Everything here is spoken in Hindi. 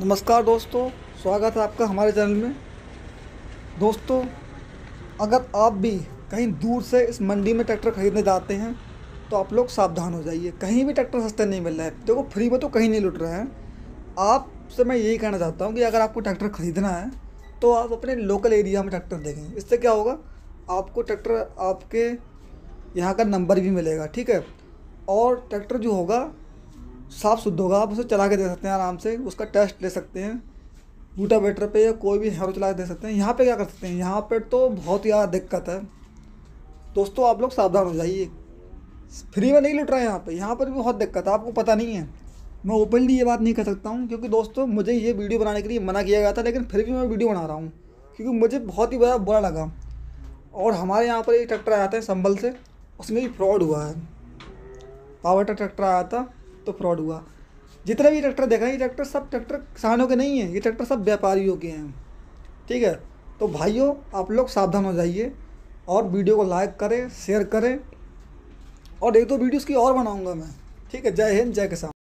नमस्कार दोस्तों स्वागत है आपका हमारे चैनल में दोस्तों अगर आप भी कहीं दूर से इस मंडी में ट्रैक्टर खरीदने जाते हैं तो आप लोग सावधान हो जाइए कहीं भी ट्रैक्टर सस्ते नहीं मिल रहा है देखो फ्री में तो कहीं नहीं लुट रहे हैं आपसे मैं यही कहना चाहता हूँ कि अगर आपको ट्रैक्टर ख़रीदना है तो आप अपने लोकल एरिया में ट्रैक्टर देखें इससे क्या होगा आपको ट्रैक्टर आपके यहाँ का नंबर भी मिलेगा ठीक है और ट्रैक्टर जो होगा साफ़ शुद्ध होगा आप उसे चला के दे सकते हैं आराम से उसका टेस्ट ले सकते हैं रूटा वेटर पे या कोई भी हैरो चला के दे सकते हैं यहाँ पे क्या कर सकते हैं यहाँ पर तो बहुत ही ज़्यादा दिक्कत है दोस्तों आप लोग सावधान हो जाइए फ्री में नहीं लुट रहा है यहाँ पर यहाँ पर भी बहुत दिक्कत है आपको पता नहीं है मैं ओपनली ये बात नहीं कर सकता हूँ क्योंकि दोस्तों मुझे ये वीडियो बनाने के लिए मना किया गया था लेकिन फिर भी मैं वीडियो बना रहा हूँ क्योंकि मुझे बहुत ही बड़ा बुरा लगा और हमारे यहाँ पर एक ट्रैक्टर आया था संभल से उसमें भी फ्रॉड हुआ है पावर ट्रैक्टर आया था तो फ्रॉड हुआ जितना भी ट्रैक्टर देख रहे हैं ये ट्रैक्टर सब ट्रैक्टर किसानों के नहीं हैं ये ट्रैक्टर सब व्यापारियों के हैं ठीक है तो भाइयों आप लोग सावधान हो जाइए और वीडियो को लाइक करें शेयर करें और एक दो वीडियोस की और बनाऊंगा मैं ठीक है जय हिंद जय किसान